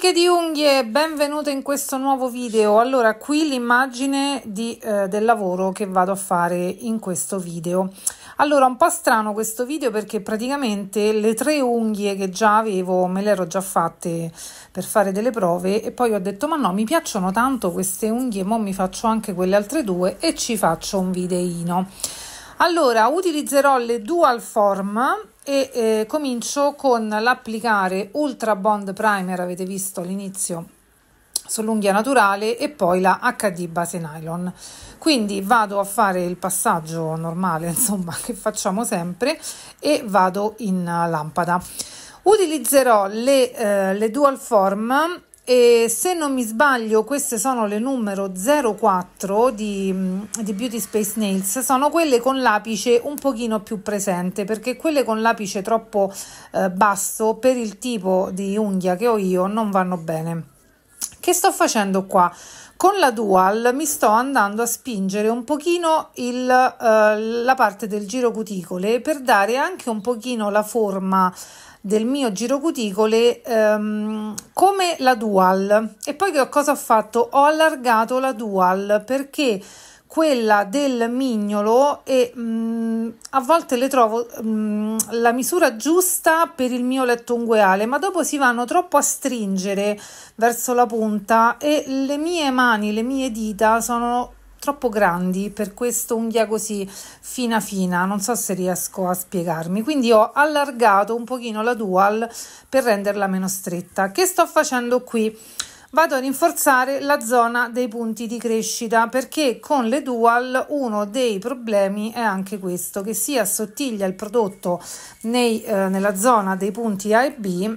amiche di unghie, benvenute in questo nuovo video. Allora, qui l'immagine eh, del lavoro che vado a fare in questo video. Allora, un po' strano questo video perché praticamente le tre unghie che già avevo me le ero già fatte per fare delle prove e poi ho detto ma no, mi piacciono tanto queste unghie, mo mi faccio anche quelle altre due e ci faccio un videino. Allora, utilizzerò le Dual Form e eh, comincio con l'applicare Ultra Bond Primer, avete visto all'inizio sull'unghia naturale e poi la HD base nylon. Quindi vado a fare il passaggio normale, insomma, che facciamo sempre e vado in eh, lampada. Utilizzerò le, eh, le dual form e se non mi sbaglio, queste sono le numero 04 di, mm, di Beauty Space Nails, sono quelle con l'apice un pochino più presente, perché quelle con l'apice troppo eh, basso per il tipo di unghia che ho io non vanno bene. Che sto facendo qua? Con la Dual mi sto andando a spingere un pochino il, eh, la parte del giro cuticole per dare anche un pochino la forma del mio giro cuticole ehm, come la dual e poi che cosa ho fatto ho allargato la dual perché quella del mignolo e mh, mm, a volte le trovo mh, mm, la misura giusta per il mio letto ungueale ma dopo si vanno troppo a stringere verso la punta e le mie mani le mie dita sono troppo grandi per questa unghia così fina fina, non so se riesco a spiegarmi, quindi ho allargato un pochino la dual per renderla meno stretta. Che sto facendo qui? Vado a rinforzare la zona dei punti di crescita perché con le dual uno dei problemi è anche questo, che si assottiglia il prodotto nei, eh, nella zona dei punti A e B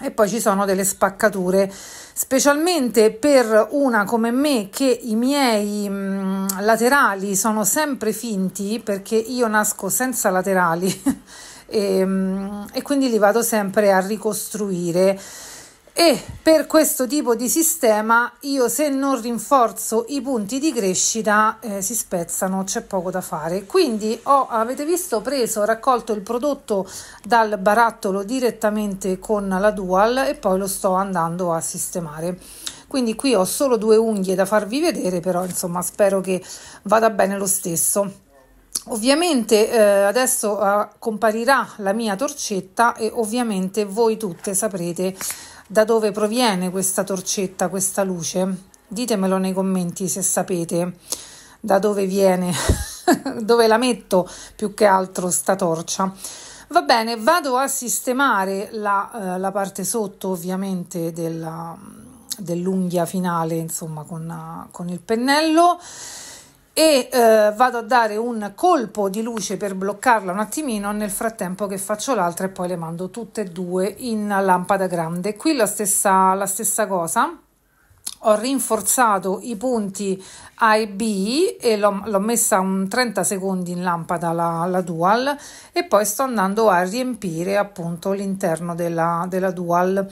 e poi ci sono delle spaccature, specialmente per una come me che i miei mh, mm, laterali sono sempre finti perché io nasco senza laterali e, mh, mm, e quindi li vado sempre a ricostruire. E per questo tipo di sistema io se non rinforzo i punti di crescita eh, si spezzano, c'è poco da fare. Quindi ho, avete visto, preso, raccolto il prodotto dal barattolo direttamente con la Dual e poi lo sto andando a sistemare quindi qui ho solo due unghie da farvi vedere però insomma spero che vada bene lo stesso Ovviamente eh, adesso eh, comparirà la mia torcetta e ovviamente voi tutte saprete da dove proviene questa torcetta, questa luce. Ditemelo nei commenti se sapete da dove viene, dove la metto più che altro sta torcia. Va bene, vado a sistemare la, eh, la parte sotto ovviamente della, mm, dell'unghia finale, insomma con, ah, con il pennello e eh, vado a dare un colpo di luce per bloccarla un attimino nel frattempo che faccio l'altra e poi le mando tutte e due in lampada grande qui la stessa, la stessa cosa ho rinforzato i punti A e B e l'ho, l'ho messa un 30 secondi in lampada la, la, dual e poi sto andando a riempire appunto l'interno della, della dual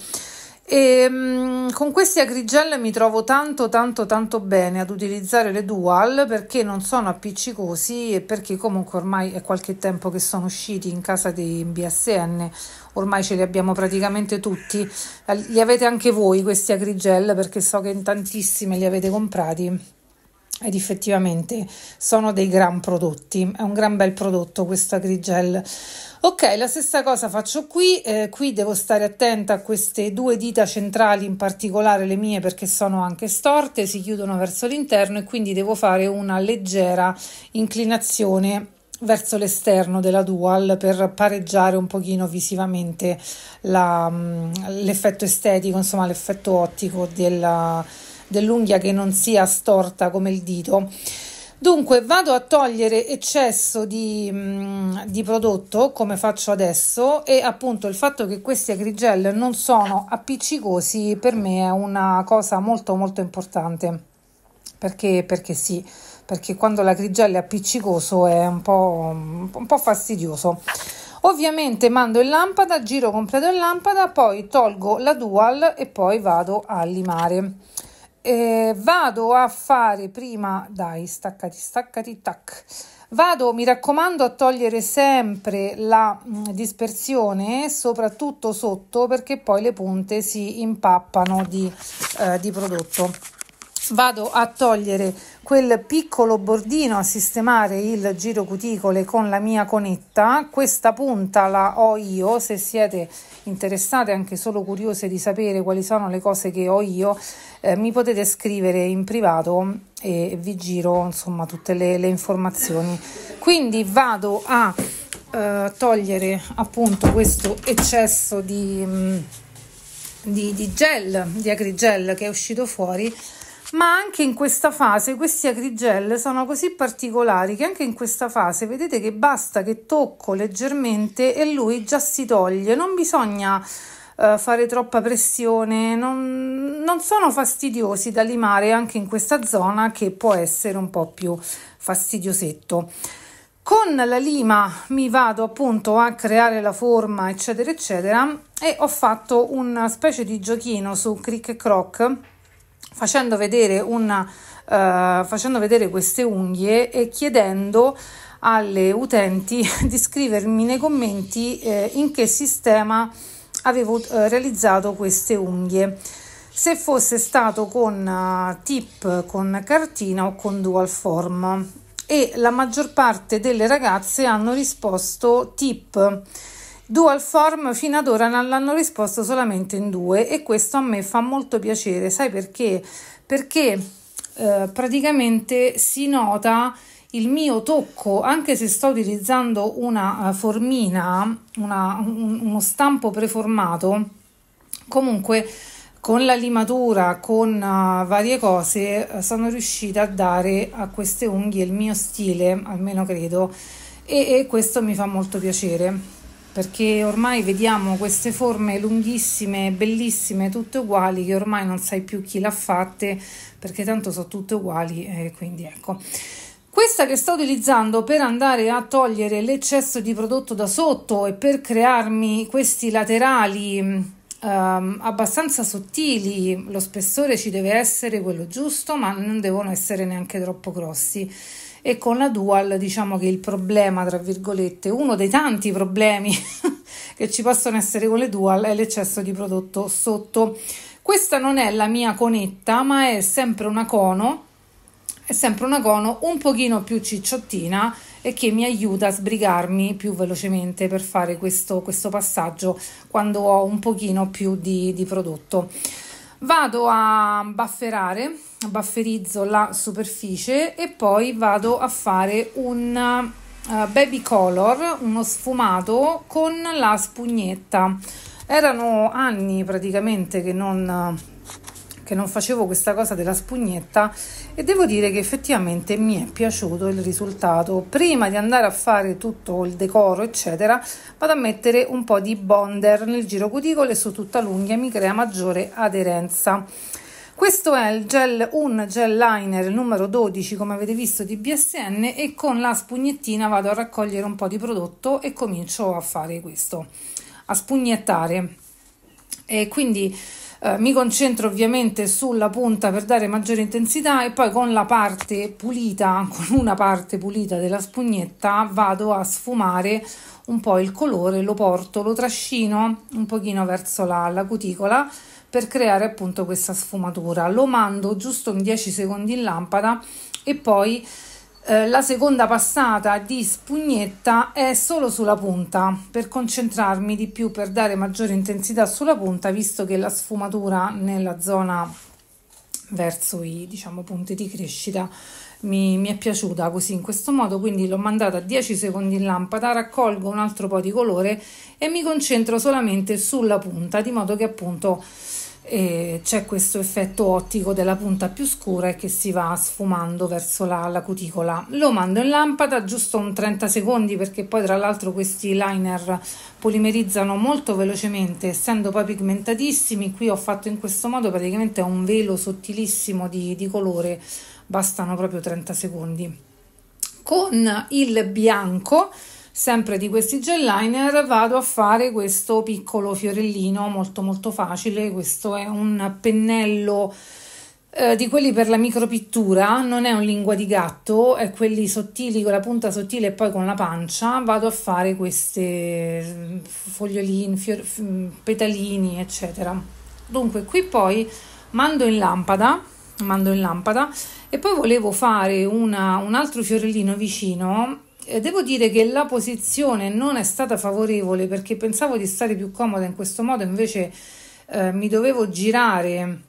e, ehm, con questi agrigelle mi trovo tanto tanto tanto bene ad utilizzare le dual perché non sono appiccicosi e perché comunque ormai è qualche tempo che sono usciti in casa di BSN, ormai ce li abbiamo praticamente tutti. Li avete anche voi questi agrigelle perché so che in tantissime li avete comprati ed effettivamente sono dei gran prodotti, è un gran bel prodotto questo Agrigel. Ok, la stessa cosa faccio qui, eh, qui devo stare attenta a queste due dita centrali, in particolare le mie perché sono anche storte, si chiudono verso l'interno e quindi devo fare una leggera inclinazione verso l'esterno della dual per pareggiare un pochino visivamente la, mm, l'effetto estetico, insomma l'effetto ottico della, dell'unghia che non sia storta come il dito. Dunque vado a togliere eccesso di, mh, mm, di, prodotto come faccio adesso e appunto il fatto che questi agrigel non sono appiccicosi per me è una cosa molto molto importante perché, perché sì, perché quando l'agrigel è appiccicoso è un po', un po' fastidioso. Ovviamente mando in lampada, giro completo in lampada, poi tolgo la dual e poi vado a limare. Eh, vado a fare prima, dai, staccati, staccati, tac. Vado, mi raccomando, a togliere sempre la mm, dispersione, soprattutto sotto, perché poi le punte si impappano di, eh, di prodotto vado a togliere quel piccolo bordino a sistemare il giro cuticole con la mia conetta questa punta la ho io se siete interessate anche solo curiose di sapere quali sono le cose che ho io eh, mi potete scrivere in privato e vi giro insomma tutte le, le informazioni quindi vado a eh, togliere appunto questo eccesso di mh, mm, di, di, gel, di agrigel che è uscito fuori ma anche in questa fase questi acrigel sono così particolari che anche in questa fase vedete che basta che tocco leggermente e lui già si toglie, non bisogna eh, fare troppa pressione, non, non sono fastidiosi da limare anche in questa zona che può essere un po' più fastidiosetto. Con la lima mi vado appunto a creare la forma eccetera eccetera e ho fatto una specie di giochino su Crick e Croc facendo vedere, una, eh, facendo vedere queste unghie e chiedendo alle utenti di scrivermi nei commenti eh, in che sistema avevo eh, realizzato queste unghie se fosse stato con eh, tip con cartina o con dual form e la maggior parte delle ragazze hanno risposto tip Dual Form fino ad ora non l'hanno risposto solamente in due e questo a me fa molto piacere, sai perché? Perché eh, praticamente si nota il mio tocco, anche se sto utilizzando una eh, formina, una, un, uno stampo preformato, comunque con la limatura, con uh, varie cose, eh, sono riuscita a dare a queste unghie il mio stile, almeno credo, e, e questo mi fa molto piacere perché ormai vediamo queste forme lunghissime, bellissime, tutte uguali, che ormai non sai più chi l'ha fatte, perché tanto sono tutte uguali, eh, quindi ecco. Questa che sto utilizzando per andare a togliere l'eccesso di prodotto da sotto e per crearmi questi laterali um, abbastanza sottili, lo spessore ci deve essere quello giusto, ma non devono essere neanche troppo grossi e con la Dual diciamo che il problema, tra virgolette, uno dei tanti problemi che ci possono essere con le Dual è l'eccesso di prodotto sotto. Questa non è la mia conetta, ma è sempre una cono, è sempre una cono un pochino più cicciottina e che mi aiuta a sbrigarmi più velocemente per fare questo, questo passaggio quando ho un pochino più di, di prodotto vado a bafferare, bafferizzo la superficie e poi vado a fare un uh, baby color, uno sfumato con la spugnetta. Erano anni praticamente che non che non facevo questa cosa della spugnetta e devo dire che effettivamente mi è piaciuto il risultato. Prima di andare a fare tutto il decoro eccetera vado a mettere un po' di bonder nel giro e su tutta l'unghia mi crea maggiore aderenza. Questo è il gel, un gel liner numero 12 come avete visto di BSN e con la spugnettina vado a raccogliere un po' di prodotto e comincio a fare questo, a spugnettare. E quindi eh, mi concentro ovviamente sulla punta per dare maggiore intensità e poi con la parte pulita, con una parte pulita della spugnetta vado a sfumare un po' il colore, lo porto, lo trascino un pochino verso la, la cuticola per creare appunto questa sfumatura. Lo mando giusto un 10 secondi in lampada e poi eh, la seconda passata di spugnetta è solo sulla punta per concentrarmi di più, per dare maggiore intensità sulla punta, visto che la sfumatura nella zona verso i diciamo, punti di crescita mi, mi, è piaciuta così in questo modo quindi l'ho mandata 10 secondi in lampada raccolgo un altro po' di colore e mi concentro solamente sulla punta di modo che appunto e c'è questo effetto ottico della punta più scura e che si va sfumando verso la, la, cuticola. Lo mando in lampada giusto un 30 secondi perché poi tra l'altro questi liner polimerizzano molto velocemente essendo poi pigmentatissimi. Qui ho fatto in questo modo praticamente un velo sottilissimo di, di colore, bastano proprio 30 secondi. Con il bianco sempre di questi gel liner vado a fare questo piccolo fiorellino molto molto facile questo è un pennello eh, di quelli per la micropittura non è un lingua di gatto è quelli sottili con la punta sottile e poi con la pancia vado a fare queste mm, fogliolini fior, mm, petalini eccetera dunque qui poi mando in lampada mando in lampada e poi volevo fare una, un altro fiorellino vicino eh, devo dire che la posizione non è stata favorevole perché pensavo di stare più comoda in questo modo, invece eh, mi dovevo girare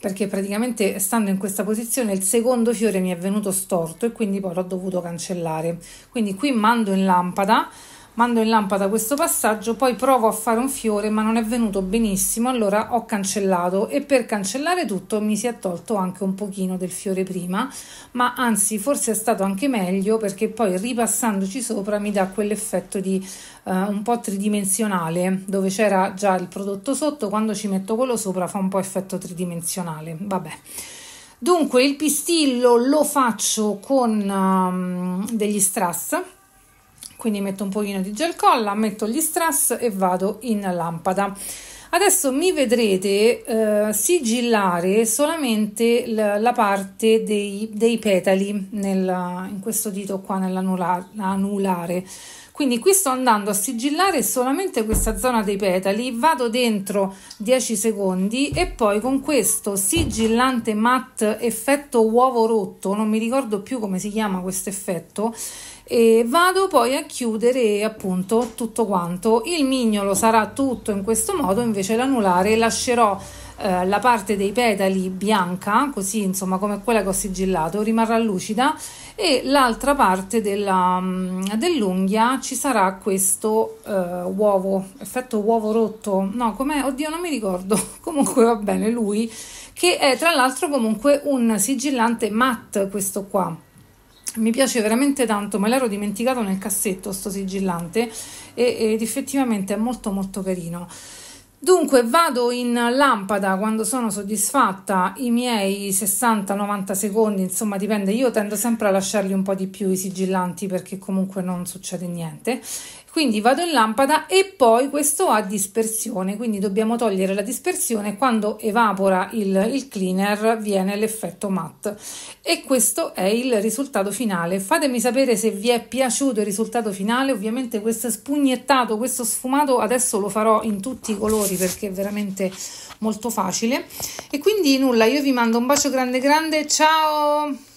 perché praticamente stando in questa posizione il secondo fiore mi è venuto storto e quindi poi l'ho dovuto cancellare. Quindi qui mando in lampada mando in lampada questo passaggio, poi provo a fare un fiore ma non è venuto benissimo, allora ho cancellato e per cancellare tutto mi si è tolto anche un pochino del fiore prima, ma anzi forse è stato anche meglio perché poi ripassandoci sopra mi dà quell'effetto di eh, un po' tridimensionale, dove c'era già il prodotto sotto, quando ci metto quello sopra fa un po' effetto tridimensionale, vabbè. Dunque il pistillo lo faccio con um, degli strass quindi metto un pochino di gel colla, metto gli strass e vado in lampada. Adesso mi vedrete eh, sigillare solamente la, la parte dei, dei petali nel, in questo dito qua nell'anulare quindi qui sto andando a sigillare solamente questa zona dei petali vado dentro 10 secondi e poi con questo sigillante matte effetto uovo rotto non mi ricordo più come si chiama questo effetto e vado poi a chiudere appunto tutto quanto il mignolo sarà tutto in questo modo invece l'anulare lascerò eh, la parte dei petali bianca, così insomma come quella che ho sigillato, rimarrà lucida e l'altra parte della, mm, dell'unghia ci sarà questo eh, uovo, effetto uovo rotto, no com'è? Oddio non mi ricordo, comunque va bene lui, che è tra l'altro comunque un sigillante matte questo qua mi piace veramente tanto, me l'ero dimenticato nel cassetto sto sigillante ed effettivamente è molto molto carino. Dunque vado in lampada quando sono soddisfatta i miei 60-90 secondi, insomma dipende, io tendo sempre a lasciarli un po' di più i sigillanti perché comunque non succede niente quindi vado in lampada e poi questo ha dispersione quindi dobbiamo togliere la dispersione quando evapora il, il cleaner viene l'effetto matte e questo è il risultato finale fatemi sapere se vi è piaciuto il risultato finale ovviamente questo spugnettato questo sfumato adesso lo farò in tutti i colori perché è veramente molto facile e quindi nulla io vi mando un bacio grande grande ciao